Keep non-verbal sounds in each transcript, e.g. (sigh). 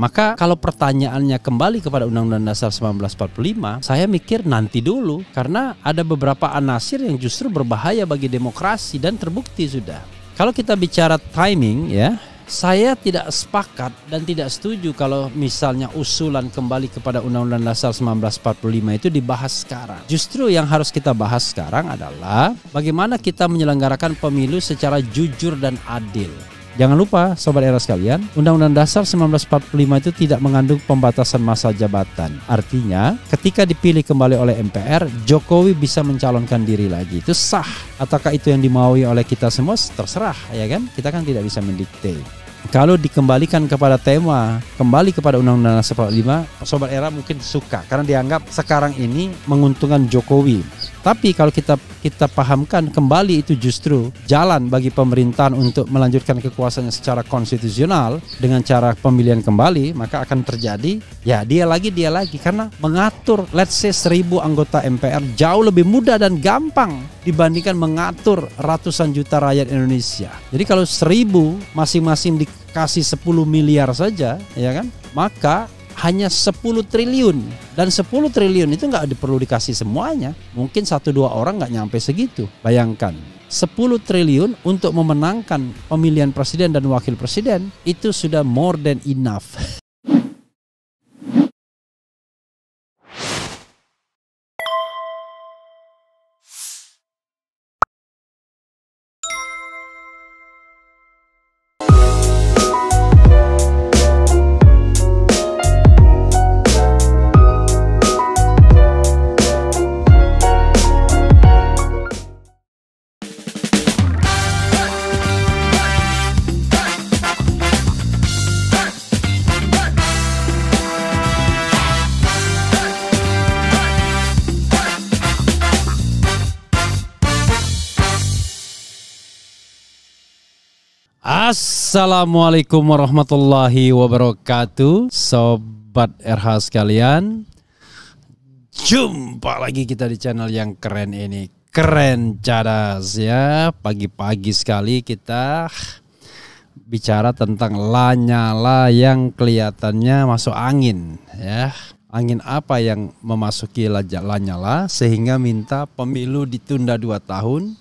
Maka kalau pertanyaannya kembali kepada Undang-Undang Dasar 1945, saya mikir nanti dulu karena ada beberapa anasir yang justru berbahaya bagi demokrasi dan terbukti sudah. Kalau kita bicara timing ya, saya tidak sepakat dan tidak setuju kalau misalnya usulan kembali kepada Undang-Undang Dasar 1945 itu dibahas sekarang. Justru yang harus kita bahas sekarang adalah bagaimana kita menyelenggarakan pemilu secara jujur dan adil. Jangan lupa sobat era sekalian, Undang-Undang Dasar 1945 itu tidak mengandung pembatasan masa jabatan. Artinya, ketika dipilih kembali oleh MPR, Jokowi bisa mencalonkan diri lagi. Itu sah. Ataukah itu yang dimaui oleh kita semua? Terserah, ya kan? Kita kan tidak bisa mendikte kalau dikembalikan kepada tema, kembali kepada Undang-Undang Dasar 45, Sobat Era mungkin suka karena dianggap sekarang ini menguntungkan Jokowi. Tapi kalau kita kita pahamkan kembali itu justru jalan bagi pemerintahan untuk melanjutkan kekuasaannya secara konstitusional dengan cara pemilihan kembali, maka akan terjadi ya dia lagi dia lagi karena mengatur let's say seribu anggota MPR jauh lebih mudah dan gampang dibandingkan mengatur ratusan juta rakyat Indonesia. Jadi kalau seribu masing-masing dikasih 10 miliar saja, ya kan? Maka hanya 10 triliun dan 10 triliun itu nggak perlu dikasih semuanya mungkin satu dua orang nggak nyampe segitu bayangkan 10 triliun untuk memenangkan pemilihan presiden dan wakil presiden itu sudah more than enough (laughs) Assalamualaikum warahmatullahi wabarakatuh Sobat RH sekalian Jumpa lagi kita di channel yang keren ini Keren cadas ya Pagi-pagi sekali kita bicara tentang lanyala yang kelihatannya masuk angin ya Angin apa yang memasuki lanyala sehingga minta pemilu ditunda 2 tahun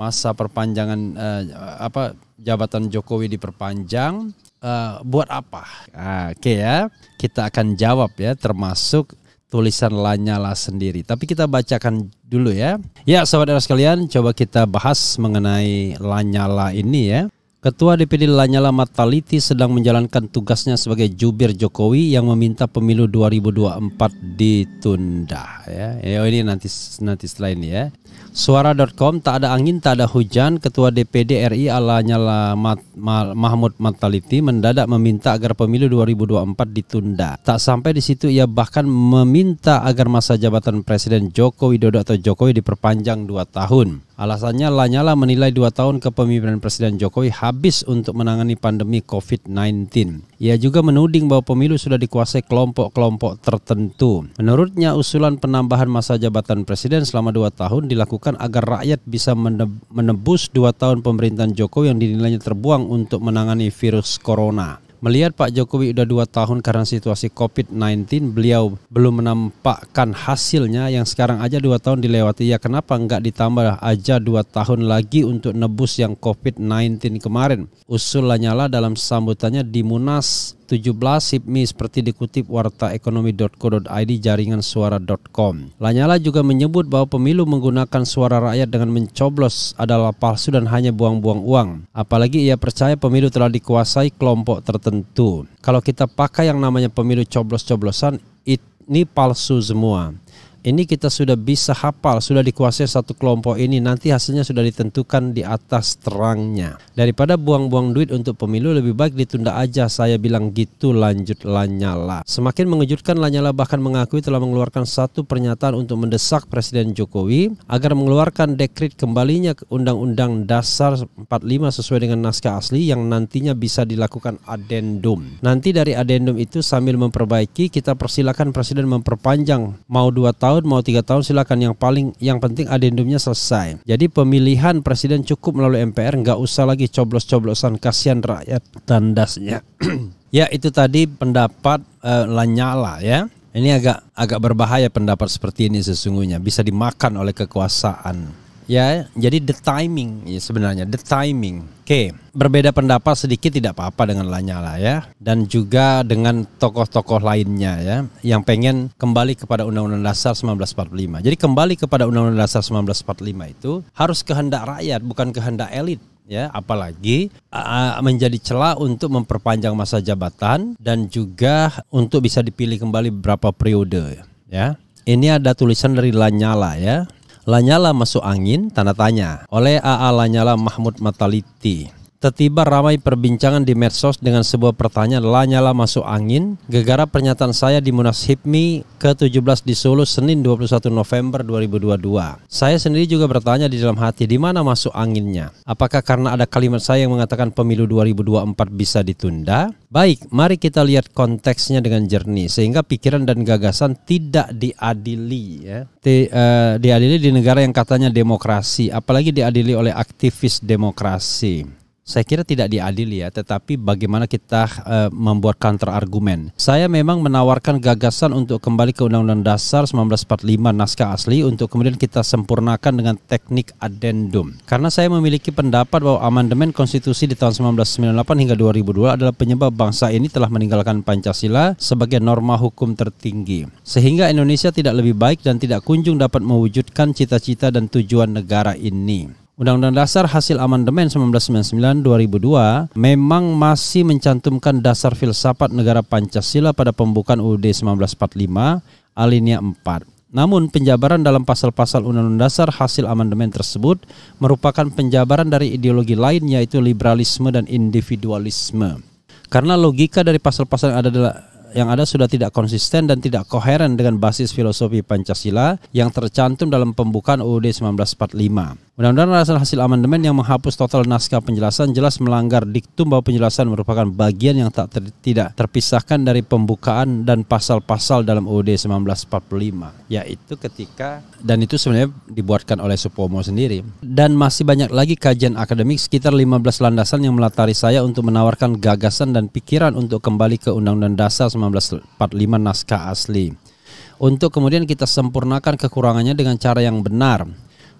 masa perpanjangan uh, apa jabatan Jokowi diperpanjang uh, buat apa? Uh, Oke okay ya, kita akan jawab ya termasuk tulisan Lanyala sendiri. Tapi kita bacakan dulu ya. Ya, saudara sekalian, coba kita bahas mengenai Lanyala ini ya. Ketua DPD Lanyala Mataliti sedang menjalankan tugasnya sebagai jubir Jokowi yang meminta pemilu 2024 ditunda. Ya. ya, ini nanti nanti setelah ini ya. Suara.com tak ada angin tak ada hujan. Ketua DPD RI Lanyala Mat, Mahmud Mataliti mendadak meminta agar pemilu 2024 ditunda. Tak sampai di situ ia bahkan meminta agar masa jabatan Presiden Joko Widodo atau Jokowi diperpanjang dua tahun. Alasannya Lanyala menilai dua tahun kepemimpinan Presiden Jokowi habis untuk menangani pandemi COVID-19. Ia juga menuding bahwa pemilu sudah dikuasai kelompok-kelompok tertentu. Menurutnya, usulan penambahan masa jabatan presiden selama dua tahun dilakukan agar rakyat bisa menebus dua tahun pemerintahan Jokowi yang dinilainya terbuang untuk menangani virus corona. Melihat Pak Jokowi udah dua tahun karena situasi COVID-19, beliau belum menampakkan hasilnya yang sekarang aja dua tahun dilewati. Ya kenapa nggak ditambah aja dua tahun lagi untuk nebus yang COVID-19 kemarin? Usul Lanyala dalam sambutannya di Munas 17 Sipmi seperti dikutip warta ekonomi.co.id jaringan suara.com. Lanyala juga menyebut bahwa pemilu menggunakan suara rakyat dengan mencoblos adalah palsu dan hanya buang-buang uang. Apalagi ia percaya pemilu telah dikuasai kelompok tertentu. Kalau kita pakai yang namanya pemilu coblos-coblosan, ini palsu semua ini kita sudah bisa hafal, sudah dikuasai satu kelompok ini, nanti hasilnya sudah ditentukan di atas terangnya. Daripada buang-buang duit untuk pemilu, lebih baik ditunda aja. Saya bilang gitu lanjut Lanyala. Semakin mengejutkan Lanyala bahkan mengakui telah mengeluarkan satu pernyataan untuk mendesak Presiden Jokowi agar mengeluarkan dekrit kembalinya ke Undang-Undang Dasar 45 sesuai dengan naskah asli yang nantinya bisa dilakukan adendum. Nanti dari adendum itu sambil memperbaiki, kita persilakan Presiden memperpanjang mau dua tahun tahun mau tiga tahun silakan yang paling yang penting adendumnya selesai. Jadi pemilihan presiden cukup melalui MPR nggak usah lagi coblos-coblosan kasihan rakyat tandasnya. (clears throat) ya itu tadi pendapat uh, Lanyala ya. Ini agak agak berbahaya pendapat seperti ini sesungguhnya bisa dimakan oleh kekuasaan. Ya, jadi the timing ya sebenarnya the timing. Oke, okay. berbeda pendapat sedikit tidak apa-apa dengan Lanyala ya dan juga dengan tokoh-tokoh lainnya ya yang pengen kembali kepada Undang-Undang Dasar 1945. Jadi kembali kepada Undang-Undang Dasar 1945 itu harus kehendak rakyat bukan kehendak elit ya apalagi uh, menjadi celah untuk memperpanjang masa jabatan dan juga untuk bisa dipilih kembali beberapa periode ya ini ada tulisan dari Lanyala ya Lanyala masuk angin? Tanda tanya. Oleh AA Lanyala Mahmud Mataliti. Tetiba ramai perbincangan di medsos dengan sebuah pertanyaan lanyala masuk angin gegara pernyataan saya di Munas HIPMI ke-17 di Solo Senin 21 November 2022. Saya sendiri juga bertanya di dalam hati di mana masuk anginnya. Apakah karena ada kalimat saya yang mengatakan pemilu 2024 bisa ditunda? Baik, mari kita lihat konteksnya dengan jernih sehingga pikiran dan gagasan tidak diadili ya. Di, uh, diadili di negara yang katanya demokrasi, apalagi diadili oleh aktivis demokrasi saya kira tidak diadili ya, tetapi bagaimana kita uh, membuat counter argumen. Saya memang menawarkan gagasan untuk kembali ke Undang-Undang Dasar 1945 naskah asli untuk kemudian kita sempurnakan dengan teknik addendum. Karena saya memiliki pendapat bahwa amandemen konstitusi di tahun 1998 hingga 2002 adalah penyebab bangsa ini telah meninggalkan Pancasila sebagai norma hukum tertinggi. Sehingga Indonesia tidak lebih baik dan tidak kunjung dapat mewujudkan cita-cita dan tujuan negara ini. Undang-Undang Dasar hasil amandemen 1999 2002 memang masih mencantumkan dasar filsafat negara Pancasila pada pembukaan UUD 1945 alinea 4. Namun penjabaran dalam pasal-pasal Undang-Undang Dasar hasil amandemen tersebut merupakan penjabaran dari ideologi lain yaitu liberalisme dan individualisme. Karena logika dari pasal-pasal yang ada adalah yang ada sudah tidak konsisten dan tidak koheren dengan basis filosofi Pancasila yang tercantum dalam pembukaan UUD 1945. Undang-Undang Dasar Hasil Amandemen yang menghapus total naskah penjelasan jelas melanggar diktum bahwa penjelasan merupakan bagian yang tak ter, tidak terpisahkan dari pembukaan dan pasal-pasal dalam UUD 1945, yaitu ketika dan itu sebenarnya dibuatkan oleh Supomo sendiri. Dan masih banyak lagi kajian akademik sekitar 15 landasan yang melatari saya untuk menawarkan gagasan dan pikiran untuk kembali ke Undang-Undang Dasar 1945 naskah asli. Untuk kemudian kita sempurnakan kekurangannya dengan cara yang benar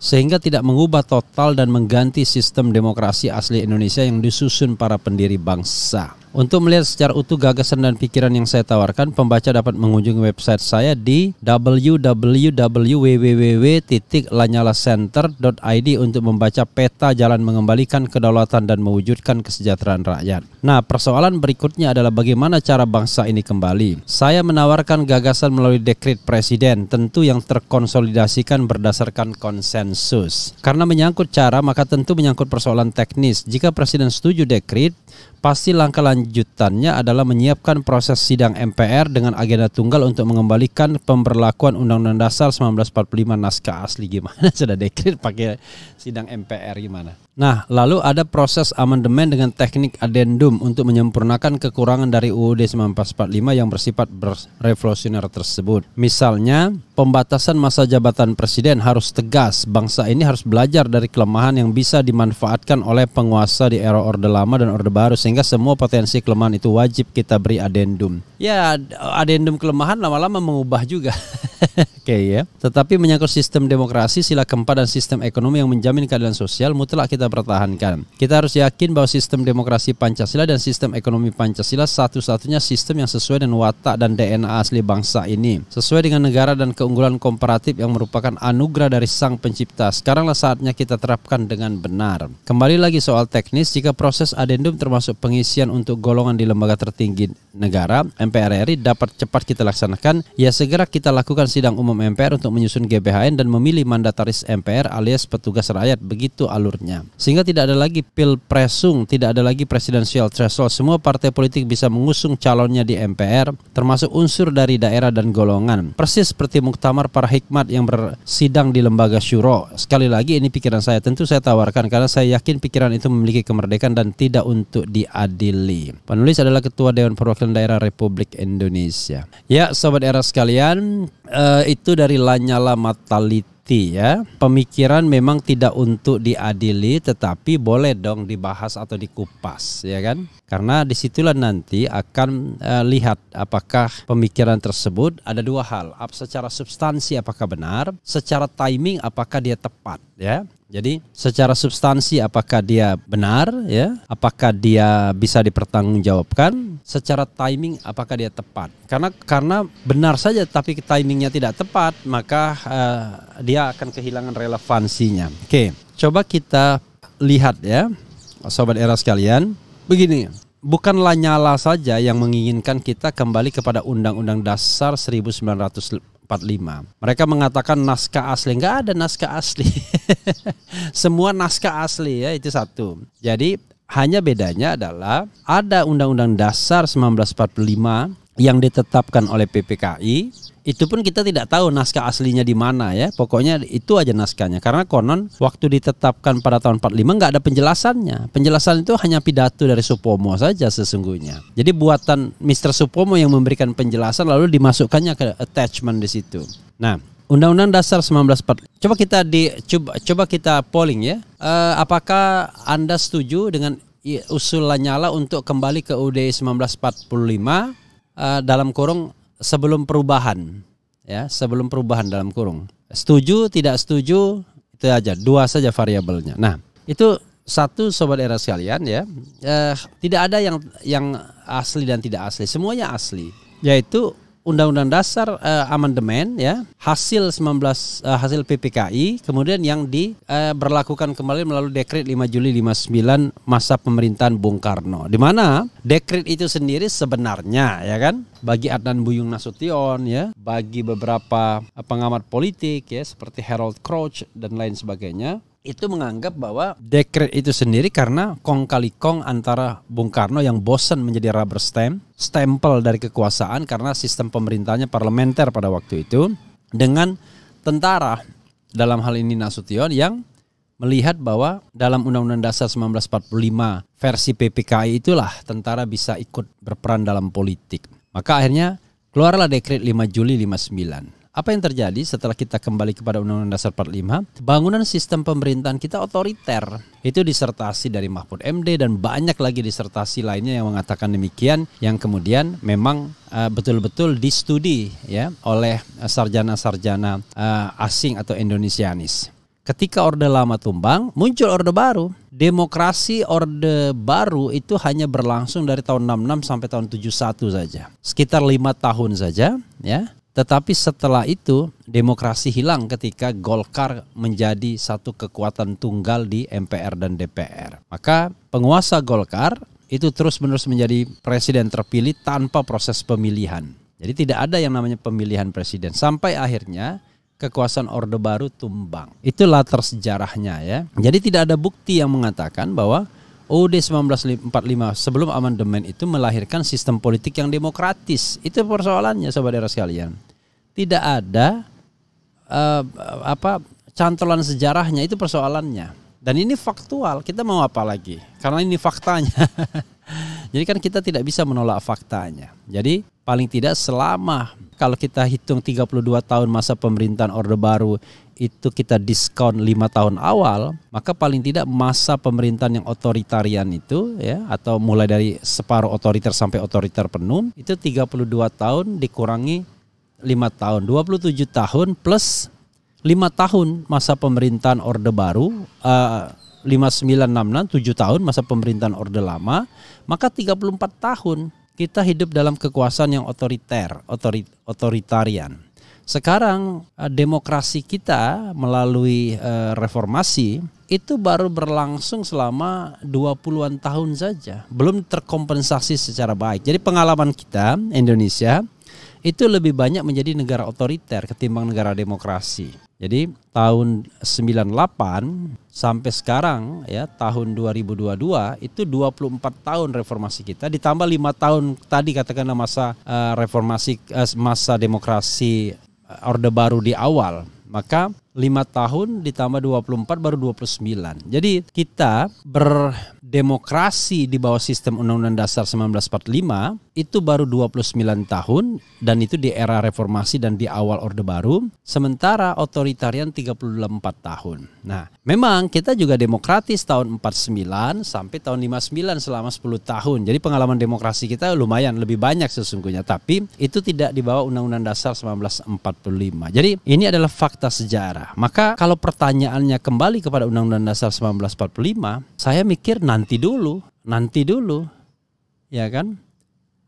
sehingga tidak mengubah total dan mengganti sistem demokrasi asli Indonesia yang disusun para pendiri bangsa. Untuk melihat secara utuh gagasan dan pikiran yang saya tawarkan, pembaca dapat mengunjungi website saya di www.lanyalacenter.id untuk membaca peta jalan mengembalikan kedaulatan dan mewujudkan kesejahteraan rakyat. Nah, persoalan berikutnya adalah bagaimana cara bangsa ini kembali. Saya menawarkan gagasan melalui dekret presiden, tentu yang terkonsolidasikan berdasarkan konsensus. Karena menyangkut cara, maka tentu menyangkut persoalan teknis. Jika presiden setuju dekret, pasti langkah lanjutannya adalah menyiapkan proses sidang MPR dengan agenda tunggal untuk mengembalikan pemberlakuan Undang-Undang Dasar 1945 naskah asli gimana (laughs) sudah dekret pakai sidang MPR gimana? Nah, lalu ada proses amandemen dengan teknik adendum untuk menyempurnakan kekurangan dari UUD 1945 yang bersifat revolusioner tersebut. Misalnya, pembatasan masa jabatan presiden harus tegas. Bangsa ini harus belajar dari kelemahan yang bisa dimanfaatkan oleh penguasa di era Orde Lama dan Orde Baru sehingga semua potensi kelemahan itu wajib kita beri adendum. Ya, adendum kelemahan lama-lama mengubah juga. (laughs) Oke okay, ya. Tetapi menyangkut sistem demokrasi, sila keempat dan sistem ekonomi yang menjamin keadilan sosial mutlak kita kita pertahankan. Kita harus yakin bahwa sistem demokrasi Pancasila dan sistem ekonomi Pancasila satu-satunya sistem yang sesuai dengan watak dan DNA asli bangsa ini, sesuai dengan negara dan keunggulan komparatif yang merupakan anugerah dari Sang Pencipta. Sekaranglah saatnya kita terapkan dengan benar. Kembali lagi soal teknis, jika proses adendum termasuk pengisian untuk golongan di lembaga tertinggi negara MPR RI dapat cepat kita laksanakan, ya segera kita lakukan sidang umum MPR untuk menyusun GBHN dan memilih mandataris MPR alias petugas rakyat begitu alurnya. Sehingga tidak ada lagi pil tidak ada lagi presidensial threshold. Semua partai politik bisa mengusung calonnya di MPR, termasuk unsur dari daerah dan golongan. Persis seperti muktamar para hikmat yang bersidang di lembaga syuro. Sekali lagi ini pikiran saya, tentu saya tawarkan karena saya yakin pikiran itu memiliki kemerdekaan dan tidak untuk diadili. Penulis adalah Ketua Dewan Perwakilan Daerah Republik Indonesia. Ya, sobat era sekalian, uh, itu dari Lanyala Mataliti mengerti ya, pemikiran memang tidak untuk diadili tetapi boleh dong dibahas atau dikupas ya kan? Karena disitulah nanti akan e, lihat apakah pemikiran tersebut ada dua hal, secara substansi apakah benar, secara timing apakah dia tepat ya. Jadi secara substansi apakah dia benar ya? Apakah dia bisa dipertanggungjawabkan? Secara timing apakah dia tepat? Karena karena benar saja tapi timingnya tidak tepat maka uh, dia akan kehilangan relevansinya. Oke, coba kita lihat ya, sobat era sekalian. Begini, bukan lanyala saja yang menginginkan kita kembali kepada Undang-Undang Dasar 1945 45. Mereka mengatakan naskah asli. Nggak ada naskah asli. (laughs) Semua naskah asli ya, itu satu. Jadi hanya bedanya adalah ada Undang-Undang Dasar 1945 yang ditetapkan oleh PPKI itu pun kita tidak tahu naskah aslinya di mana ya. Pokoknya itu aja naskahnya. Karena konon waktu ditetapkan pada tahun 45 nggak ada penjelasannya. Penjelasan itu hanya pidato dari Supomo saja sesungguhnya. Jadi buatan Mr. Supomo yang memberikan penjelasan lalu dimasukkannya ke attachment di situ. Nah, Undang-Undang Dasar 1945. Coba kita di coba, coba kita polling ya. Uh, apakah Anda setuju dengan usul Lanyala untuk kembali ke UUD 1945 uh, dalam kurung sebelum perubahan ya sebelum perubahan dalam kurung setuju tidak setuju itu aja dua saja variabelnya nah itu satu sobat era sekalian ya eh, tidak ada yang yang asli dan tidak asli semuanya asli yaitu Undang-Undang Dasar uh, eh, amandemen ya hasil 19 uh, eh, hasil PPKI kemudian yang diberlakukan eh, uh, kembali melalui dekret 5 Juli 59 masa pemerintahan Bung Karno di mana dekret itu sendiri sebenarnya ya kan bagi Adnan Buyung Nasution ya bagi beberapa pengamat politik ya seperti Harold Crouch dan lain sebagainya itu menganggap bahwa dekret itu sendiri karena kong kali kong antara Bung Karno yang bosan menjadi rubber stamp, stempel dari kekuasaan karena sistem pemerintahnya parlementer pada waktu itu dengan tentara dalam hal ini Nasution yang melihat bahwa dalam Undang-Undang Dasar 1945 versi PPKI itulah tentara bisa ikut berperan dalam politik. Maka akhirnya keluarlah dekret 5 Juli 59. Apa yang terjadi setelah kita kembali kepada Undang-Undang Dasar 45? Bangunan sistem pemerintahan kita otoriter. Itu disertasi dari Mahfud MD dan banyak lagi disertasi lainnya yang mengatakan demikian yang kemudian memang eh, betul-betul uh, distudi ya oleh eh, sarjana-sarjana uh, asing atau Indonesianis. Ketika Orde Lama tumbang, muncul Orde Baru. Demokrasi Orde Baru itu hanya berlangsung dari tahun 66 sampai tahun 71 saja. Sekitar lima tahun saja, ya. Tetapi setelah itu demokrasi hilang ketika Golkar menjadi satu kekuatan tunggal di MPR dan DPR. Maka penguasa Golkar itu terus-menerus menjadi presiden terpilih tanpa proses pemilihan. Jadi tidak ada yang namanya pemilihan presiden sampai akhirnya kekuasaan Orde Baru tumbang. Itu latar sejarahnya ya. Jadi tidak ada bukti yang mengatakan bahwa UUD 1945 sebelum amandemen itu melahirkan sistem politik yang demokratis. Itu persoalannya saudara sekalian tidak ada uh, apa cantolan sejarahnya itu persoalannya. Dan ini faktual, kita mau apa lagi? Karena ini faktanya. (laughs) Jadi kan kita tidak bisa menolak faktanya. Jadi paling tidak selama kalau kita hitung 32 tahun masa pemerintahan Orde Baru itu kita diskon lima tahun awal, maka paling tidak masa pemerintahan yang otoritarian itu ya atau mulai dari separuh otoriter sampai otoriter penuh itu 32 tahun dikurangi lima tahun, 27 tahun plus lima tahun masa pemerintahan Orde Baru, uh, 5966 7 tahun masa pemerintahan Orde Lama, maka 34 tahun kita hidup dalam kekuasaan yang otoriter, otori, otoritarian. Sekarang eh, demokrasi kita melalui eh, reformasi itu baru berlangsung selama 20-an tahun saja, belum terkompensasi secara baik. Jadi pengalaman kita Indonesia itu lebih banyak menjadi negara otoriter ketimbang negara demokrasi. Jadi tahun 98 sampai sekarang ya tahun 2022 itu 24 tahun reformasi kita ditambah lima tahun tadi katakanlah masa uh, reformasi uh, masa demokrasi eh, Orde Baru di awal. Maka 5 tahun ditambah 24 baru 29. Jadi kita berdemokrasi di bawah sistem Undang-Undang Dasar 1945 itu baru 29 tahun dan itu di era reformasi dan di awal Orde Baru, sementara otoritarian 34 tahun. Nah, memang kita juga demokratis tahun 49 sampai tahun 59 selama 10 tahun. Jadi pengalaman demokrasi kita lumayan lebih banyak sesungguhnya, tapi itu tidak di bawah Undang-Undang Dasar 1945. Jadi ini adalah fakta sejarah maka kalau pertanyaannya kembali kepada Undang-Undang Dasar 1945, saya mikir nanti dulu, nanti dulu. Ya kan?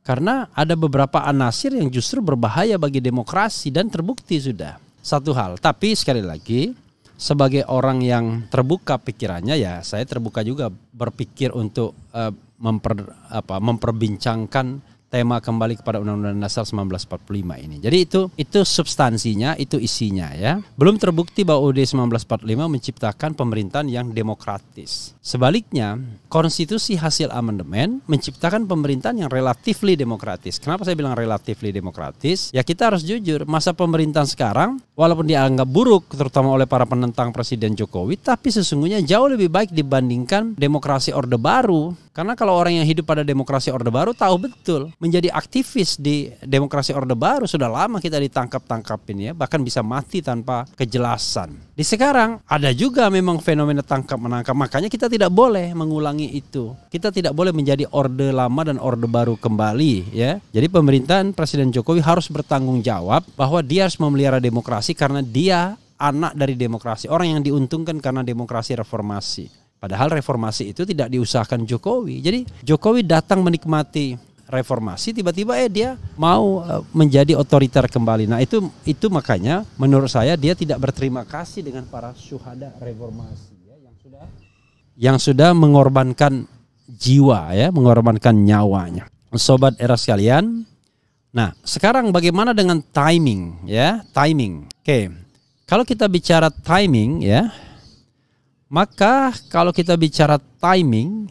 Karena ada beberapa anasir yang justru berbahaya bagi demokrasi dan terbukti sudah. Satu hal, tapi sekali lagi sebagai orang yang terbuka pikirannya ya saya terbuka juga berpikir untuk uh, memper apa memperbincangkan tema kembali kepada Undang-Undang Dasar 1945 ini. Jadi itu itu substansinya, itu isinya ya. Belum terbukti bahwa UUD 1945 menciptakan pemerintahan yang demokratis. Sebaliknya, konstitusi hasil amandemen menciptakan pemerintahan yang relatifly demokratis. Kenapa saya bilang relatifly demokratis? Ya kita harus jujur, masa pemerintahan sekarang walaupun dianggap buruk terutama oleh para penentang Presiden Jokowi, tapi sesungguhnya jauh lebih baik dibandingkan demokrasi Orde Baru karena kalau orang yang hidup pada demokrasi Orde Baru tahu betul menjadi aktivis di demokrasi Orde Baru sudah lama kita ditangkap-tangkapin ya, bahkan bisa mati tanpa kejelasan. Di sekarang ada juga memang fenomena tangkap menangkap, makanya kita tidak boleh mengulangi itu. Kita tidak boleh menjadi orde lama dan orde baru kembali ya. Jadi pemerintahan Presiden Jokowi harus bertanggung jawab bahwa dia harus memelihara demokrasi karena dia anak dari demokrasi, orang yang diuntungkan karena demokrasi reformasi. Padahal reformasi itu tidak diusahakan Jokowi. Jadi Jokowi datang menikmati reformasi tiba-tiba eh dia mau eh, menjadi otoriter kembali. Nah, itu itu makanya menurut saya dia tidak berterima kasih dengan para syuhada reformasi ya, yang sudah yang sudah mengorbankan jiwa ya, mengorbankan nyawanya. Sobat era sekalian, nah sekarang bagaimana dengan timing ya, timing. Oke. Kalau kita bicara timing ya, maka kalau kita bicara timing,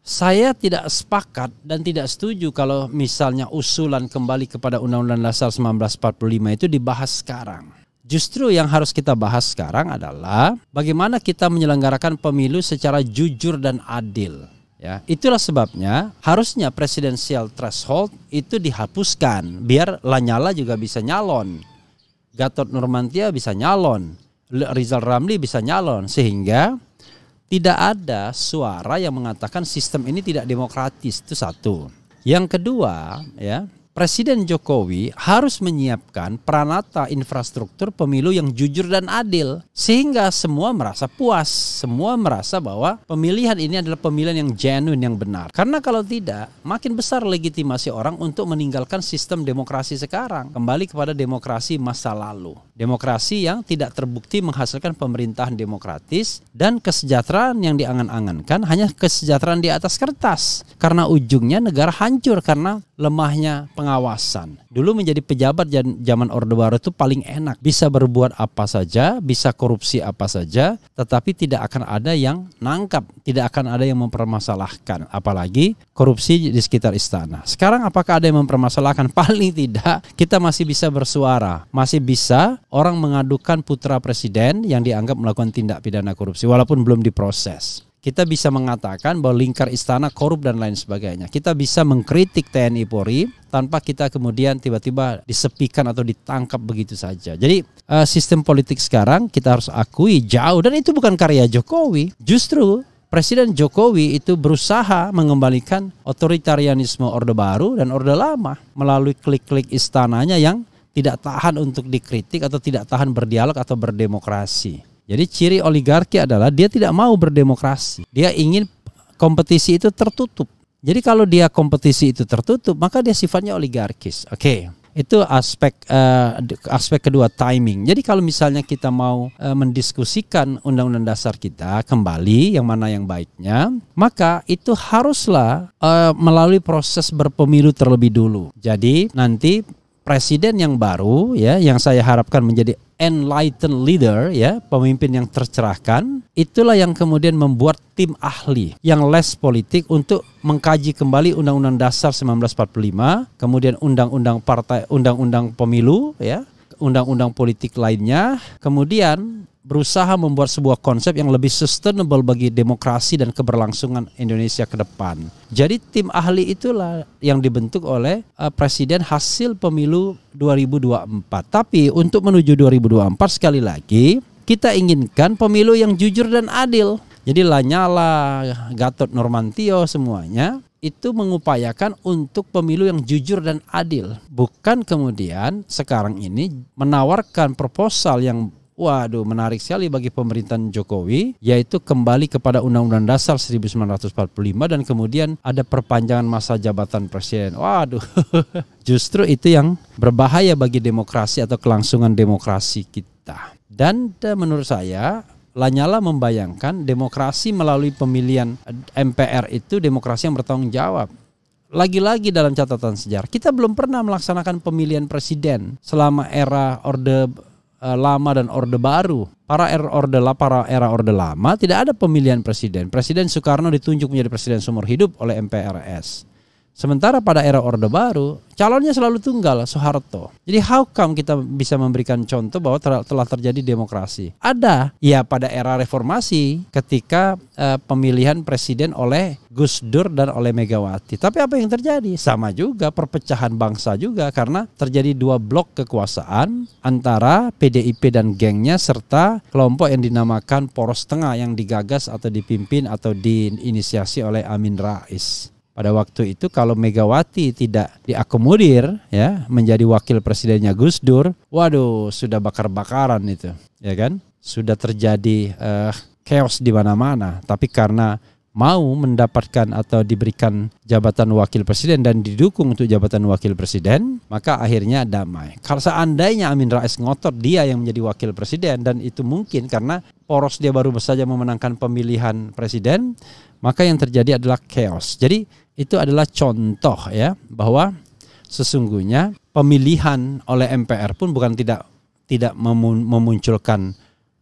saya tidak sepakat dan tidak setuju kalau misalnya usulan kembali kepada Undang-Undang Dasar 1945 itu dibahas sekarang. Justru yang harus kita bahas sekarang adalah bagaimana kita menyelenggarakan pemilu secara jujur dan adil. Ya, itulah sebabnya harusnya presidensial threshold itu dihapuskan biar Lanyala juga bisa nyalon. Gatot Nurmantia bisa nyalon, Rizal Ramli bisa nyalon sehingga tidak ada suara yang mengatakan sistem ini tidak demokratis itu satu. Yang kedua, ya Presiden Jokowi harus menyiapkan pranata infrastruktur pemilu yang jujur dan adil sehingga semua merasa puas, semua merasa bahwa pemilihan ini adalah pemilihan yang genuine yang benar. Karena kalau tidak, makin besar legitimasi orang untuk meninggalkan sistem demokrasi sekarang, kembali kepada demokrasi masa lalu. Demokrasi yang tidak terbukti menghasilkan pemerintahan demokratis dan kesejahteraan yang diangan-angankan hanya kesejahteraan di atas kertas karena ujungnya negara hancur karena lemahnya pengawasan. Dulu menjadi pejabat zaman Orde Baru itu paling enak, bisa berbuat apa saja, bisa korupsi apa saja, tetapi tidak akan ada yang nangkap, tidak akan ada yang mempermasalahkan, apalagi korupsi di sekitar istana. Sekarang apakah ada yang mempermasalahkan? (laughs) Paling tidak, kita masih bisa bersuara, masih bisa orang mengadukan putra presiden yang dianggap melakukan tindak pidana korupsi walaupun belum diproses. Kita bisa mengatakan bahwa lingkar istana korup dan lain sebagainya. Kita bisa mengkritik TNI Polri tanpa kita kemudian tiba-tiba disepikan atau ditangkap begitu saja. Jadi eh, sistem politik sekarang kita harus akui jauh dan itu bukan karya Jokowi. Justru Presiden Jokowi itu berusaha mengembalikan otoritarianisme Orde Baru dan Orde Lama melalui klik-klik istananya yang tidak tahan untuk dikritik atau tidak tahan berdialog atau berdemokrasi. Jadi ciri oligarki adalah dia tidak mau berdemokrasi. Dia ingin kompetisi itu tertutup. Jadi kalau dia kompetisi itu tertutup, maka dia sifatnya oligarkis. Oke. Okay. Itu aspek uh, aspek kedua timing. Jadi kalau misalnya kita mau uh, mendiskusikan undang-undang dasar kita kembali yang mana yang baiknya, maka itu haruslah uh, melalui proses berpemilu terlebih dulu. Jadi nanti presiden yang baru ya yang saya harapkan menjadi enlightened leader ya, pemimpin yang tercerahkan, itulah yang kemudian membuat tim ahli yang less politik untuk mengkaji kembali Undang-Undang Dasar 1945, kemudian Undang-Undang Partai Undang-Undang Pemilu ya, Undang-Undang Politik lainnya, kemudian berusaha membuat sebuah konsep yang lebih sustainable bagi demokrasi dan keberlangsungan Indonesia ke depan. Jadi tim ahli itulah yang dibentuk oleh uh, presiden hasil pemilu 2024. Tapi untuk menuju 2024 sekali lagi kita inginkan pemilu yang jujur dan adil. Jadi Lanyala, Gatot Normantio semuanya itu mengupayakan untuk pemilu yang jujur dan adil, bukan kemudian sekarang ini menawarkan proposal yang waduh menarik sekali bagi pemerintahan Jokowi yaitu kembali kepada Undang-Undang Dasar 1945 dan kemudian ada perpanjangan masa jabatan presiden. Waduh. (laughs) Justru itu yang berbahaya bagi demokrasi atau kelangsungan demokrasi kita. Dan menurut saya Lanyala membayangkan demokrasi melalui pemilihan eh, MPR itu demokrasi yang bertanggung jawab lagi-lagi dalam catatan sejarah kita belum pernah melaksanakan pemilihan presiden selama era orde uh, lama dan orde baru. Para era orde lama, para era orde lama tidak ada pemilihan presiden. Presiden Soekarno ditunjuk menjadi presiden seumur hidup oleh MPRS. Sementara pada era Orde Baru, calonnya selalu tunggal, Soeharto. Jadi how come kita bisa memberikan contoh bahwa telah terjadi demokrasi? Ada ya pada era reformasi ketika uh, pemilihan presiden oleh Gus Dur dan oleh Megawati. Tapi apa yang terjadi? Sama juga perpecahan bangsa juga karena terjadi dua blok kekuasaan antara PDIP dan gengnya serta kelompok yang dinamakan poros tengah yang digagas atau dipimpin atau diinisiasi oleh Amin Rais pada waktu itu kalau Megawati tidak diakomodir ya menjadi wakil presidennya Gus Dur, waduh sudah bakar-bakaran itu, ya kan? Sudah terjadi uh, chaos di mana-mana. Tapi karena mau mendapatkan atau diberikan jabatan wakil presiden dan didukung untuk jabatan wakil presiden, maka akhirnya damai. Kalau seandainya Amin Rais ngotot dia yang menjadi wakil presiden dan itu mungkin karena poros dia baru saja memenangkan pemilihan presiden, maka yang terjadi adalah chaos. Jadi itu adalah contoh ya bahwa sesungguhnya pemilihan oleh MPR pun bukan tidak tidak memunculkan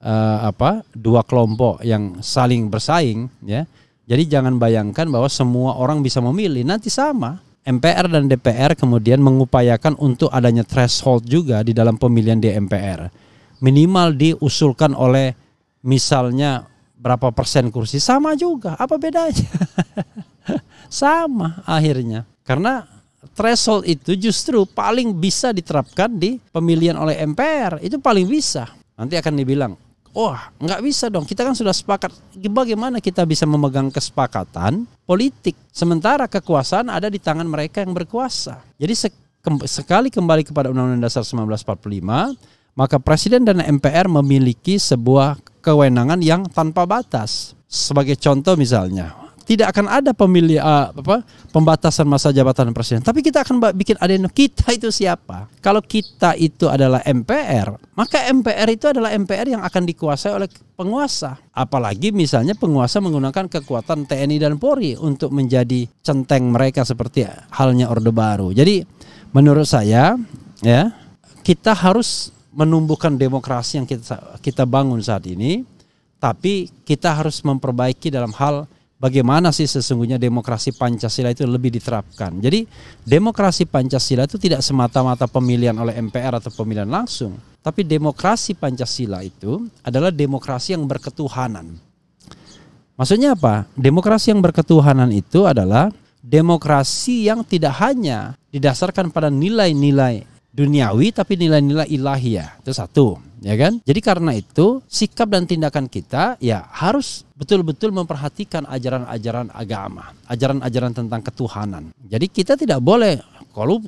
uh, apa dua kelompok yang saling bersaing ya. Jadi jangan bayangkan bahwa semua orang bisa memilih nanti sama. MPR dan DPR kemudian mengupayakan untuk adanya threshold juga di dalam pemilihan di MPR. Minimal diusulkan oleh misalnya berapa persen kursi sama juga apa bedanya (laughs) sama akhirnya karena threshold itu justru paling bisa diterapkan di pemilihan oleh MPR itu paling bisa nanti akan dibilang wah oh, nggak bisa dong kita kan sudah sepakat bagaimana kita bisa memegang kesepakatan politik sementara kekuasaan ada di tangan mereka yang berkuasa jadi sekali kembali kepada Undang-Undang Dasar 1945 maka presiden dan MPR memiliki sebuah kewenangan yang tanpa batas. Sebagai contoh misalnya, tidak akan ada pemilih uh, apa pembatasan masa jabatan presiden. Tapi kita akan bikin adeno kita itu siapa? Kalau kita itu adalah MPR, maka MPR itu adalah MPR yang akan dikuasai oleh penguasa. Apalagi misalnya penguasa menggunakan kekuatan TNI dan Polri untuk menjadi centeng mereka seperti halnya Orde Baru. Jadi menurut saya ya kita harus menumbuhkan demokrasi yang kita kita bangun saat ini, tapi kita harus memperbaiki dalam hal bagaimana sih sesungguhnya demokrasi Pancasila itu lebih diterapkan. Jadi demokrasi Pancasila itu tidak semata-mata pemilihan oleh MPR atau pemilihan langsung, tapi demokrasi Pancasila itu adalah demokrasi yang berketuhanan. Maksudnya apa? Demokrasi yang berketuhanan itu adalah demokrasi yang tidak hanya didasarkan pada nilai-nilai duniawi tapi nilai-nilai ilahi ya Itu satu, ya kan? Jadi karena itu sikap dan tindakan kita ya harus betul-betul memperhatikan ajaran-ajaran agama, ajaran-ajaran tentang ketuhanan. Jadi kita tidak boleh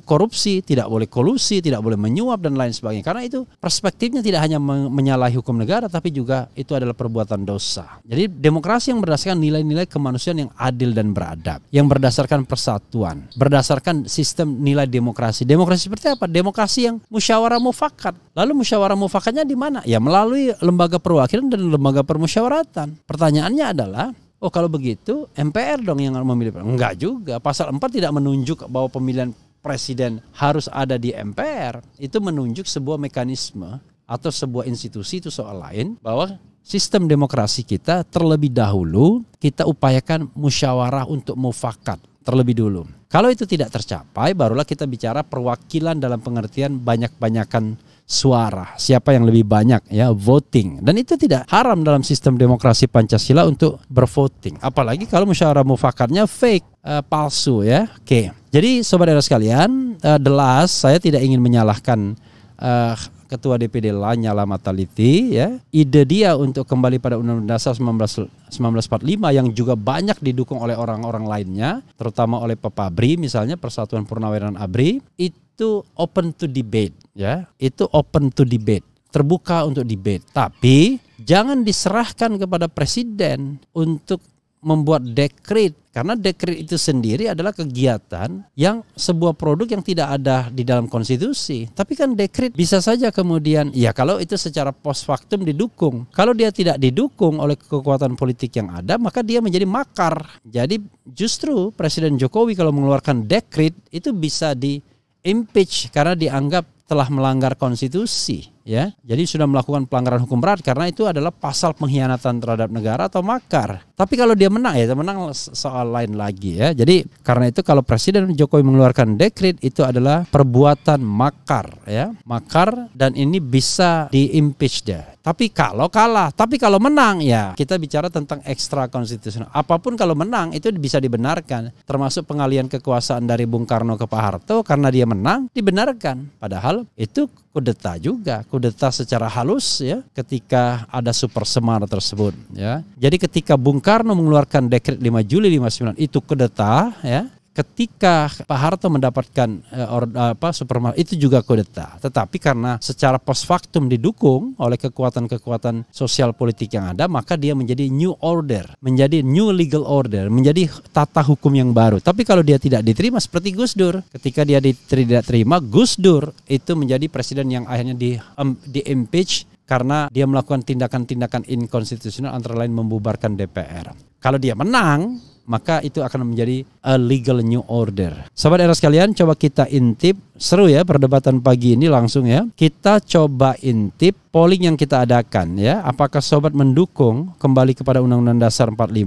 korupsi, tidak boleh kolusi, tidak boleh menyuap dan lain sebagainya. Karena itu perspektifnya tidak hanya menyalahi hukum negara tapi juga itu adalah perbuatan dosa. Jadi demokrasi yang berdasarkan nilai-nilai kemanusiaan yang adil dan beradab, yang berdasarkan persatuan, berdasarkan sistem nilai demokrasi. Demokrasi seperti apa? Demokrasi yang musyawarah mufakat. Lalu musyawarah mufakatnya di mana? Ya melalui lembaga perwakilan dan lembaga permusyawaratan. Pertanyaannya adalah Oh kalau begitu MPR dong yang memilih. Enggak juga. Pasal 4 tidak menunjuk bahwa pemilihan presiden harus ada di MPR itu menunjuk sebuah mekanisme atau sebuah institusi itu soal lain bahwa sistem demokrasi kita terlebih dahulu kita upayakan musyawarah untuk mufakat terlebih dulu. Kalau itu tidak tercapai barulah kita bicara perwakilan dalam pengertian banyak-banyakan suara, siapa yang lebih banyak ya voting. Dan itu tidak haram dalam sistem demokrasi Pancasila untuk bervoting. Apalagi kalau musyawarah mufakatnya fake uh, palsu ya. Oke. Okay. Jadi sobat era sekalian, uh, the last saya tidak ingin menyalahkan uh, ketua DPD Lanyala Mataliti ya. Ide dia untuk kembali pada Undang-Undang Dasar 19, 1945 yang juga banyak didukung oleh orang-orang lainnya, terutama oleh Pepabri misalnya Persatuan Purnawirawan ABRI, itu open to debate ya. Itu open to debate, terbuka untuk debate. Tapi jangan diserahkan kepada presiden untuk membuat dekret karena dekret itu sendiri adalah kegiatan yang sebuah produk yang tidak ada di dalam konstitusi. Tapi kan dekret bisa saja kemudian ya kalau itu secara post factum didukung. Kalau dia tidak didukung oleh kekuatan politik yang ada, maka dia menjadi makar. Jadi justru Presiden Jokowi kalau mengeluarkan dekret itu bisa di impeach karena dianggap telah melanggar konstitusi ya. Jadi sudah melakukan pelanggaran hukum berat karena itu adalah pasal pengkhianatan terhadap negara atau makar. Tapi kalau dia menang ya dia menang soal lain lagi ya. Jadi karena itu kalau Presiden Jokowi mengeluarkan dekrit itu adalah perbuatan makar ya. Makar dan ini bisa diimpeach dia. Tapi kalau kalah, tapi kalau menang ya kita bicara tentang ekstra konstitusional. Apapun kalau menang itu bisa dibenarkan termasuk pengalian kekuasaan dari Bung Karno ke Pak Harto karena dia menang dibenarkan. Padahal itu kudeta juga, kudeta secara halus ya ketika ada super semar tersebut ya. Jadi ketika Bung Karno mengeluarkan dekret 5 Juli 59 itu kudeta ya ketika Pak Harto mendapatkan uh, or, uh, apa supermarket itu juga kudeta. Tetapi karena secara post factum didukung oleh kekuatan-kekuatan sosial politik yang ada, maka dia menjadi new order, menjadi new legal order, menjadi tata hukum yang baru. Tapi kalau dia tidak diterima seperti Gus Dur, ketika dia tidak terima Gus Dur itu menjadi presiden yang akhirnya di um, di impeach karena dia melakukan tindakan-tindakan inkonstitusional antara lain membubarkan DPR. Kalau dia menang, maka itu akan menjadi a legal new order. Sobat era sekalian, coba kita intip seru ya perdebatan pagi ini langsung ya. Kita coba intip polling yang kita adakan ya. Apakah sobat mendukung kembali kepada Undang-Undang Dasar 45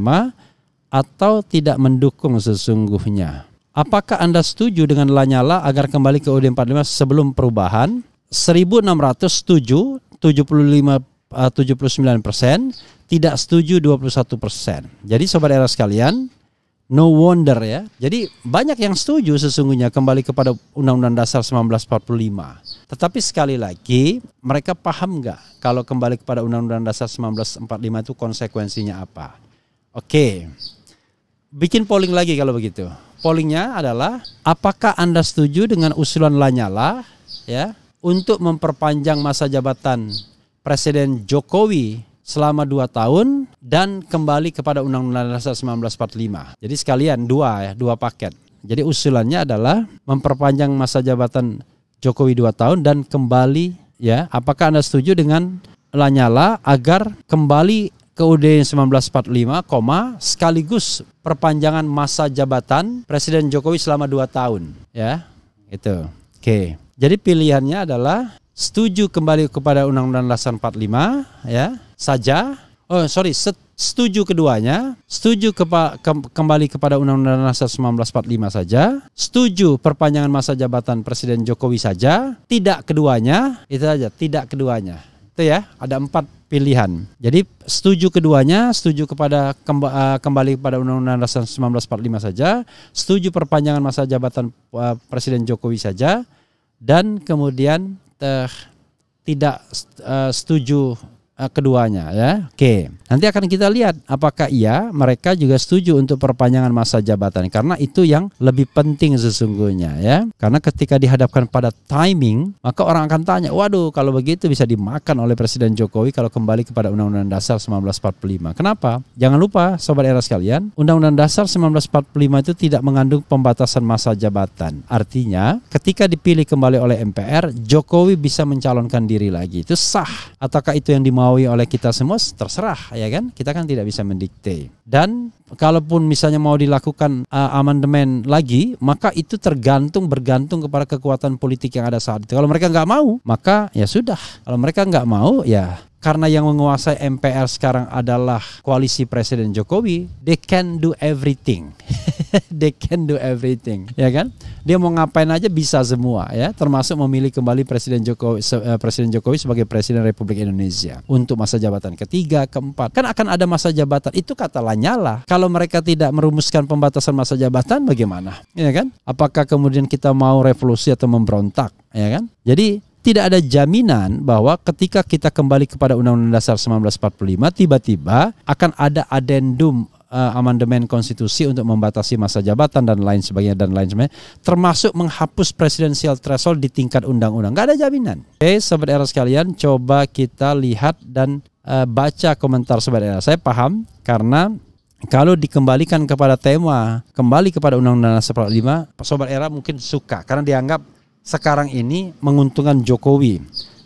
atau tidak mendukung sesungguhnya? Apakah Anda setuju dengan Lanyala agar kembali ke UUD 45 sebelum perubahan? 1607 75 79 persen tidak setuju 21 persen. Jadi sobat era sekalian, no wonder ya. Jadi banyak yang setuju sesungguhnya kembali kepada Undang-Undang Dasar 1945. Tetapi sekali lagi mereka paham nggak kalau kembali kepada Undang-Undang Dasar 1945 itu konsekuensinya apa? Oke, bikin polling lagi kalau begitu. Pollingnya adalah apakah anda setuju dengan usulan Lanyala ya untuk memperpanjang masa jabatan Presiden Jokowi selama dua tahun dan kembali kepada Undang-Undang Dasar 1945. Jadi sekalian dua ya, dua paket. Jadi usulannya adalah memperpanjang masa jabatan Jokowi dua tahun dan kembali ya. Apakah Anda setuju dengan Lanyala agar kembali ke UD 1945, sekaligus perpanjangan masa jabatan Presiden Jokowi selama dua tahun ya. Itu. Oke. Jadi pilihannya adalah setuju kembali kepada Undang-Undang Dasar 45 ya saja. Oh sorry, setuju keduanya, setuju kepa, ke, kembali kepada Undang-Undang Dasar 1945 saja, setuju perpanjangan masa jabatan Presiden Jokowi saja, tidak keduanya, itu saja, tidak keduanya. Itu ya, ada empat pilihan. Jadi setuju keduanya, setuju kepada eh, kembali kepada Undang-Undang Dasar 1945 saja, setuju perpanjangan masa jabatan eh, Presiden Jokowi saja, dan kemudian ter, tidak uh, setuju uh, keduanya ya. Oke. Okay. Nanti akan kita lihat apakah iya mereka juga setuju untuk perpanjangan masa jabatan karena itu yang lebih penting sesungguhnya ya. Karena ketika dihadapkan pada timing, maka orang akan tanya, "Waduh, kalau begitu bisa dimakan oleh Presiden Jokowi kalau kembali kepada Undang-Undang Dasar 1945." Kenapa? Jangan lupa sobat era sekalian, Undang-Undang Dasar 1945 itu tidak mengandung pembatasan masa jabatan. Artinya, ketika dipilih kembali oleh MPR, Jokowi bisa mencalonkan diri lagi. Itu sah. Ataukah itu yang dimaui oleh kita semua? Terserah ya ya kan? Kita kan tidak bisa mendikte. Dan kalaupun misalnya mau dilakukan uh, amandemen lagi, maka itu tergantung bergantung kepada kekuatan politik yang ada saat itu. Kalau mereka nggak mau, maka ya sudah. Kalau mereka nggak mau, ya karena yang menguasai MPR sekarang adalah koalisi Presiden Jokowi, they can do everything. (laughs) they can do everything, ya kan? Dia mau ngapain aja bisa semua ya, termasuk memilih kembali Presiden Jokowi uh, Presiden Jokowi sebagai Presiden Republik Indonesia untuk masa jabatan ketiga, keempat. Kan akan ada masa jabatan. Itu kata Lanyala. Kalau kalau mereka tidak merumuskan pembatasan masa jabatan bagaimana? Ya kan? Apakah kemudian kita mau revolusi atau memberontak? Ya kan? Jadi tidak ada jaminan bahwa ketika kita kembali kepada Undang-Undang Dasar 1945 tiba-tiba akan ada adendum uh, eh, amandemen konstitusi untuk membatasi masa jabatan dan lain sebagainya dan lain sebagainya termasuk menghapus presidensial threshold di tingkat undang-undang nggak ada jaminan. Oke, okay, sobat era sekalian, coba kita lihat dan uh, baca komentar sobat era. Saya paham karena kalau dikembalikan kepada tema, kembali kepada Undang-Undang Dasar 45, Sobat Era mungkin suka karena dianggap sekarang ini menguntungkan Jokowi.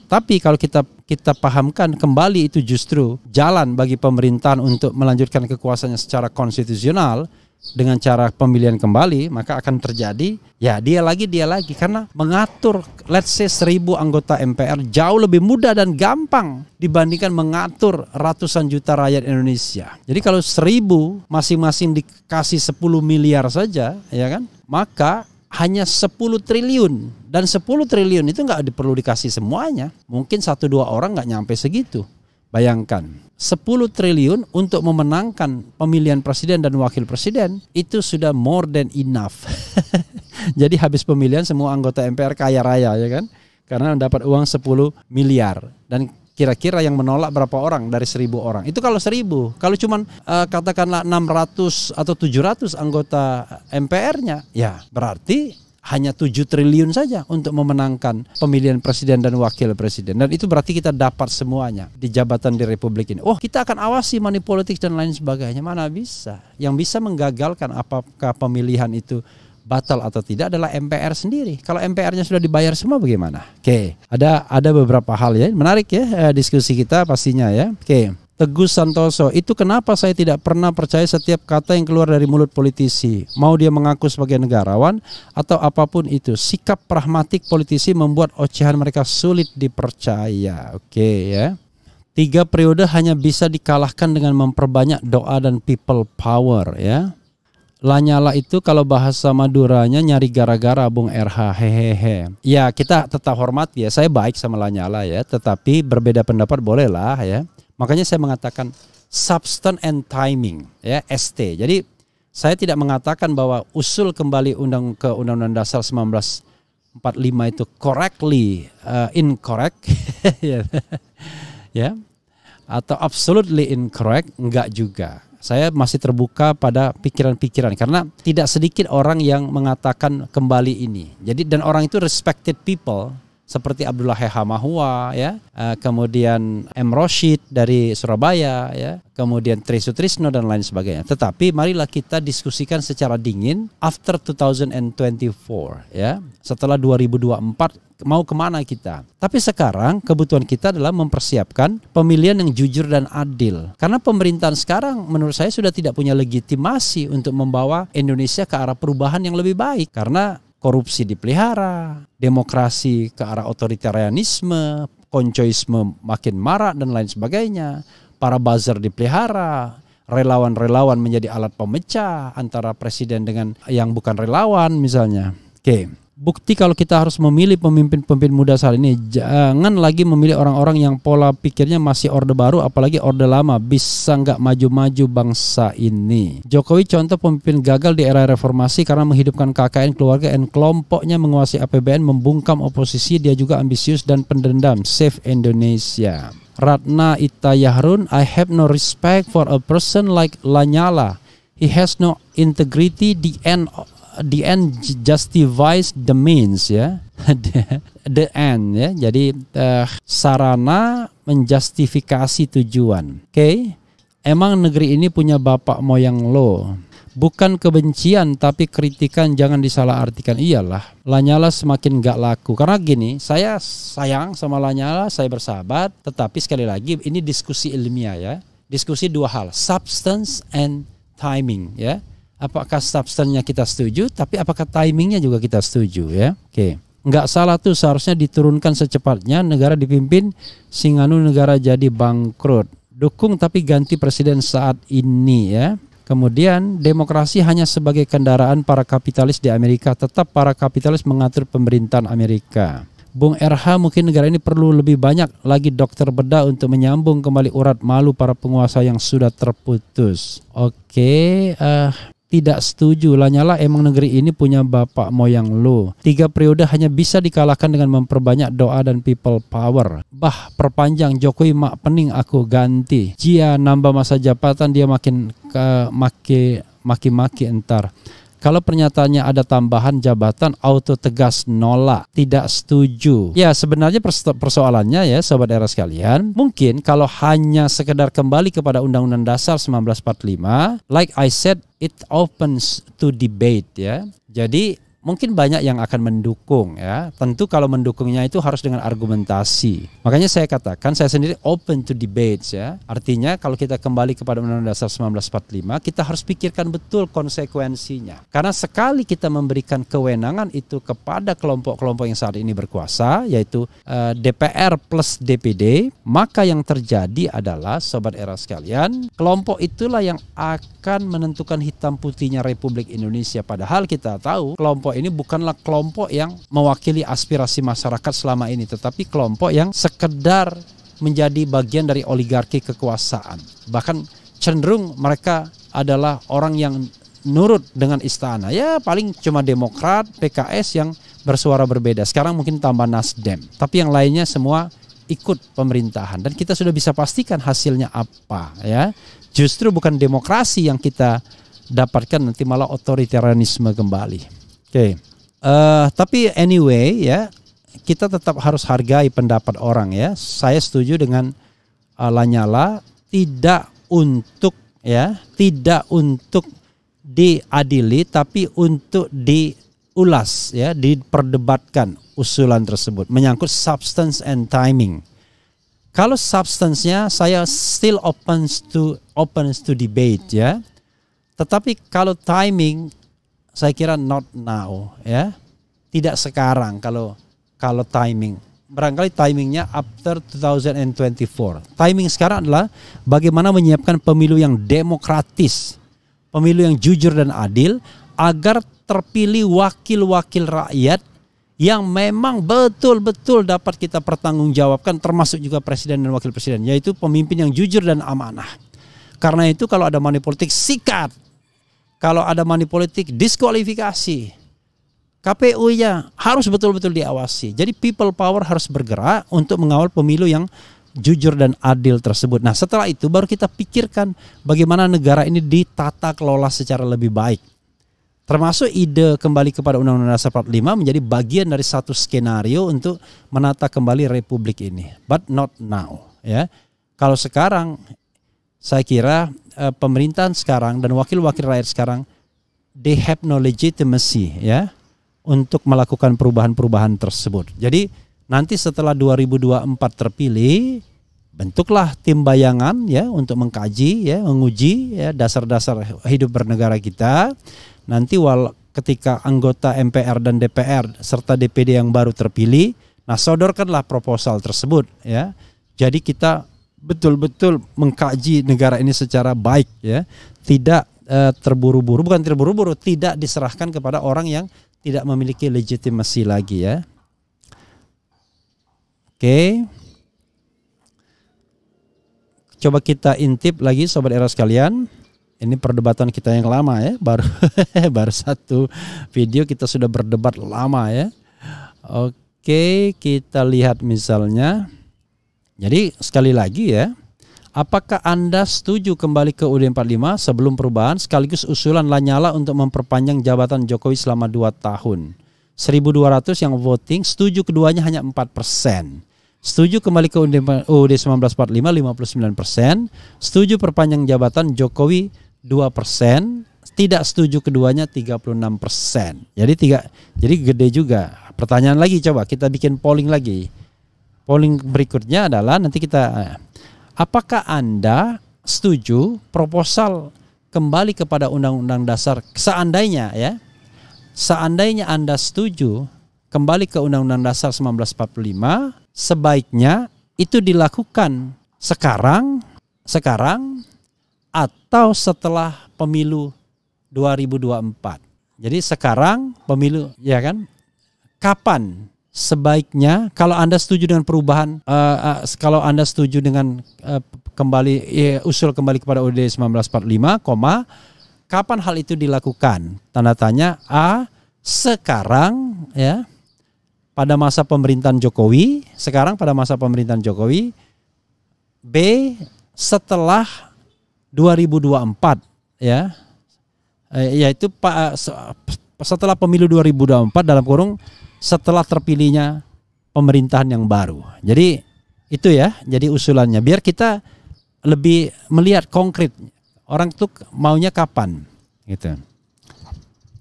Tapi kalau kita kita pahamkan kembali itu justru jalan bagi pemerintahan untuk melanjutkan kekuasaannya secara konstitusional, dengan cara pemilihan kembali maka akan terjadi ya dia lagi dia lagi karena mengatur let's say seribu anggota MPR jauh lebih mudah dan gampang dibandingkan mengatur ratusan juta rakyat Indonesia. Jadi kalau seribu masing-masing dikasih 10 miliar saja ya kan maka hanya 10 triliun dan 10 triliun itu nggak perlu dikasih semuanya mungkin satu dua orang nggak nyampe segitu Bayangkan, 10 triliun untuk memenangkan pemilihan presiden dan wakil presiden itu sudah more than enough. (laughs) Jadi habis pemilihan semua anggota MPR kaya raya ya kan? Karena dapat uang 10 miliar dan kira-kira yang menolak berapa orang dari seribu orang itu kalau seribu kalau cuman uh, katakanlah 600 atau 700 anggota MPR-nya ya berarti hanya 7 triliun saja untuk memenangkan pemilihan presiden dan wakil presiden. Dan itu berarti kita dapat semuanya di jabatan di Republik ini. Oh, kita akan awasi money politics dan lain sebagainya. Mana bisa? Yang bisa menggagalkan apakah pemilihan itu batal atau tidak adalah MPR sendiri. Kalau MPR-nya sudah dibayar semua bagaimana? Oke, ada ada beberapa hal ya. Menarik ya eh, diskusi kita pastinya ya. Oke. Teguh Santoso, itu kenapa saya tidak pernah percaya setiap kata yang keluar dari mulut politisi. Mau dia mengaku sebagai negarawan atau apapun itu. Sikap pragmatik politisi membuat ocehan mereka sulit dipercaya. Oke okay, ya. Tiga periode hanya bisa dikalahkan dengan memperbanyak doa dan people power ya. Lanyala itu kalau bahasa Maduranya nyari gara-gara Bung RH hehehe. Ya kita tetap hormat ya. Saya baik sama Lanyala ya, tetapi berbeda pendapat bolehlah ya. Makanya saya mengatakan substance and timing ya ST. Jadi saya tidak mengatakan bahwa usul kembali undang ke Undang-Undang Dasar 1945 itu correctly uh, incorrect (laughs) ya yeah. atau absolutely incorrect enggak juga. Saya masih terbuka pada pikiran-pikiran karena tidak sedikit orang yang mengatakan kembali ini. Jadi dan orang itu respected people seperti Abdullah Hehamahua ya, eh, kemudian M Roshid dari Surabaya ya, kemudian Tri Sutrisno dan lain sebagainya. Tetapi marilah kita diskusikan secara dingin after 2024 ya, setelah 2024 mau kemana kita. Tapi sekarang kebutuhan kita adalah mempersiapkan pemilihan yang jujur dan adil. Karena pemerintahan sekarang menurut saya sudah tidak punya legitimasi untuk membawa Indonesia ke arah perubahan yang lebih baik karena korupsi dipelihara, demokrasi ke arah otoritarianisme, koncoisme makin marak dan lain sebagainya, para buzzer dipelihara, relawan-relawan menjadi alat pemecah antara presiden dengan yang bukan relawan misalnya. Oke. Okay bukti kalau kita harus memilih pemimpin-pemimpin muda saat ini jangan lagi memilih orang-orang yang pola pikirnya masih orde baru apalagi orde lama bisa nggak maju-maju bangsa ini Jokowi contoh pemimpin gagal di era reformasi karena menghidupkan KKN keluarga dan kelompoknya menguasai APBN membungkam oposisi dia juga ambisius dan pendendam save Indonesia Ratna Itayahrun I have no respect for a person like Lanyala He has no integrity the end the end justifies the means ya. (laughs) the, end ya. Jadi uh, sarana menjustifikasi tujuan. Oke. Okay? Emang negeri ini punya bapak moyang lo. Bukan kebencian tapi kritikan jangan disalahartikan. Iyalah, Lanyala semakin gak laku. Karena gini, saya sayang sama Lanyala, saya bersahabat, tetapi sekali lagi ini diskusi ilmiah ya. Diskusi dua hal, substance and timing ya apakah substansinya kita setuju, tapi apakah timingnya juga kita setuju ya. Oke. Enggak salah tuh seharusnya diturunkan secepatnya negara dipimpin Singanu negara jadi bangkrut. Dukung tapi ganti presiden saat ini ya. Kemudian demokrasi hanya sebagai kendaraan para kapitalis di Amerika, tetap para kapitalis mengatur pemerintahan Amerika. Bung RH mungkin negara ini perlu lebih banyak lagi dokter bedah untuk menyambung kembali urat malu para penguasa yang sudah terputus. Oke, okay, uh, eh, tidak setuju. Lanyala emang negeri ini punya bapak moyang lu. Tiga periode hanya bisa dikalahkan dengan memperbanyak doa dan people power. Bah, perpanjang Jokowi mak pening aku ganti. Jia nambah masa jabatan dia makin ke maki maki-maki entar. Kalau pernyataannya ada tambahan jabatan auto tegas nolak, tidak setuju. Ya sebenarnya persoalannya ya sobat era sekalian, mungkin kalau hanya sekedar kembali kepada Undang-Undang Dasar 1945, like I said, it opens to debate ya. Jadi mungkin banyak yang akan mendukung ya. Tentu kalau mendukungnya itu harus dengan argumentasi. Makanya saya katakan saya sendiri open to debates ya. Artinya kalau kita kembali kepada Undang-Undang Dasar 1945, kita harus pikirkan betul konsekuensinya. Karena sekali kita memberikan kewenangan itu kepada kelompok-kelompok yang saat ini berkuasa yaitu eh, DPR plus DPD, maka yang terjadi adalah sobat era sekalian, kelompok itulah yang akan menentukan hitam putihnya Republik Indonesia padahal kita tahu kelompok ini bukanlah kelompok yang mewakili aspirasi masyarakat selama ini, tetapi kelompok yang sekedar menjadi bagian dari oligarki kekuasaan. Bahkan cenderung mereka adalah orang yang nurut dengan istana. Ya paling cuma Demokrat, PKS yang bersuara berbeda. Sekarang mungkin tambah Nasdem. Tapi yang lainnya semua ikut pemerintahan dan kita sudah bisa pastikan hasilnya apa ya. Justru bukan demokrasi yang kita dapatkan nanti malah otoritarianisme kembali. Oke. Okay. Uh, eh, tapi anyway ya, kita tetap harus hargai pendapat orang ya. Saya setuju dengan uh, Lanyala tidak untuk ya, tidak untuk diadili tapi untuk diulas ya, diperdebatkan usulan tersebut menyangkut substance and timing. Kalau substance-nya saya still open to open to debate ya. Tetapi kalau timing saya kira not now ya. Tidak sekarang kalau kalau timing. Barangkali timingnya after 2024. Timing sekarang adalah bagaimana menyiapkan pemilu yang demokratis, pemilu yang jujur dan adil agar terpilih wakil-wakil rakyat yang memang betul-betul dapat kita pertanggungjawabkan termasuk juga presiden dan wakil presiden yaitu pemimpin yang jujur dan amanah. Karena itu kalau ada money politik sikat kalau ada money politik, diskualifikasi. kpu ya harus betul-betul diawasi. Jadi people power harus bergerak untuk mengawal pemilu yang jujur dan adil tersebut. Nah setelah itu baru kita pikirkan bagaimana negara ini ditata kelola secara lebih baik. Termasuk ide kembali kepada Undang-Undang Dasar 45 menjadi bagian dari satu skenario untuk menata kembali republik ini. But not now. Ya, kalau sekarang saya kira uh, pemerintahan sekarang dan wakil-wakil rakyat sekarang they have no legitimacy ya untuk melakukan perubahan-perubahan tersebut. Jadi nanti setelah 2024 terpilih bentuklah tim bayangan ya untuk mengkaji ya menguji ya dasar-dasar hidup bernegara kita. Nanti wal ketika anggota MPR dan DPR serta DPD yang baru terpilih, nah sodorkanlah proposal tersebut ya. Jadi kita betul-betul mengkaji negara ini secara baik ya tidak uh, terburu-buru bukan terburu-buru tidak diserahkan kepada orang yang tidak memiliki legitimasi lagi ya oke okay. coba kita intip lagi sobat era sekalian ini perdebatan kita yang lama ya baru (laughs) baru satu video kita sudah berdebat lama ya oke okay, kita lihat misalnya jadi sekali lagi ya, apakah Anda setuju kembali ke UUD 45 sebelum perubahan sekaligus usulan Lanyala untuk memperpanjang jabatan Jokowi selama 2 tahun? 1.200 yang voting setuju keduanya hanya 4 persen. Setuju kembali ke UUD 1945 59 persen. Setuju perpanjang jabatan Jokowi 2 persen. Tidak setuju keduanya 36 persen. Jadi tiga, jadi gede juga. Pertanyaan lagi coba kita bikin polling lagi. Polling berikutnya adalah nanti kita eh, apakah Anda setuju proposal kembali kepada Undang-Undang Dasar seandainya ya seandainya Anda setuju kembali ke Undang-Undang Dasar 1945 sebaiknya itu dilakukan sekarang sekarang atau setelah pemilu 2024. Jadi sekarang pemilu ya kan? Kapan sebaiknya kalau Anda setuju dengan perubahan uh, uh, kalau Anda setuju dengan uh, kembali ya, usul kembali kepada UUD 1945, koma kapan hal itu dilakukan? Tanda tanya A sekarang ya pada masa pemerintahan Jokowi, sekarang pada masa pemerintahan Jokowi B setelah 2024 ya. yaitu setelah pemilu 2024 dalam kurung setelah terpilihnya pemerintahan yang baru. Jadi itu ya, jadi usulannya biar kita lebih melihat konkret orang tuh maunya kapan gitu.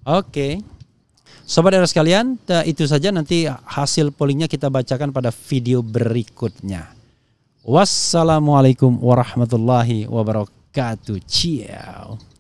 Oke. Sobat era sekalian, itu saja nanti hasil pollingnya kita bacakan pada video berikutnya. Wassalamualaikum warahmatullahi wabarakatuh. Ciao.